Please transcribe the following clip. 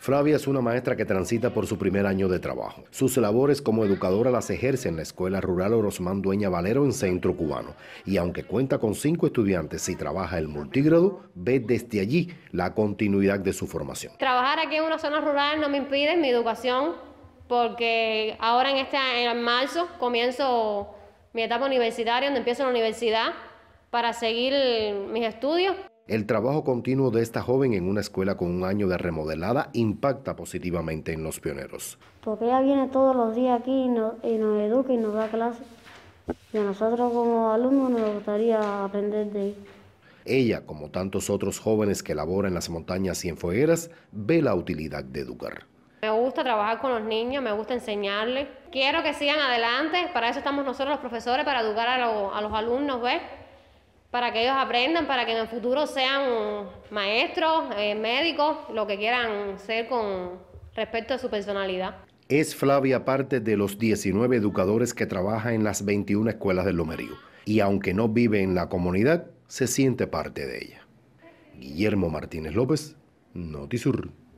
Flavia es una maestra que transita por su primer año de trabajo. Sus labores como educadora las ejerce en la Escuela Rural Orozmán Dueña Valero en Centro Cubano. Y aunque cuenta con cinco estudiantes y trabaja el multigrado ve desde allí la continuidad de su formación. Trabajar aquí en una zona rural no me impide mi educación porque ahora en, este, en marzo comienzo mi etapa universitaria, donde empiezo la universidad para seguir mis estudios. El trabajo continuo de esta joven en una escuela con un año de remodelada impacta positivamente en los pioneros. Porque ella viene todos los días aquí y nos, educa y nos da clases. Y a nosotros como alumnos nos gustaría aprender de ella. Ella, como tantos otros jóvenes que laboran en las montañas y en fogueras, ve la utilidad de educar. Me gusta trabajar con los niños, me gusta enseñarles. Quiero que sigan adelante, para eso estamos nosotros los profesores, para educar a, los alumnos, ¿ves? para que ellos aprendan, para que en el futuro sean maestros, eh, médicos, lo que quieran ser con respecto a su personalidad. Es Flavia parte de los 19 educadores que trabaja en las 21 escuelas del Lomerío y aunque no vive en la comunidad, se siente parte de ella. Guillermo Martínez López, Notisur.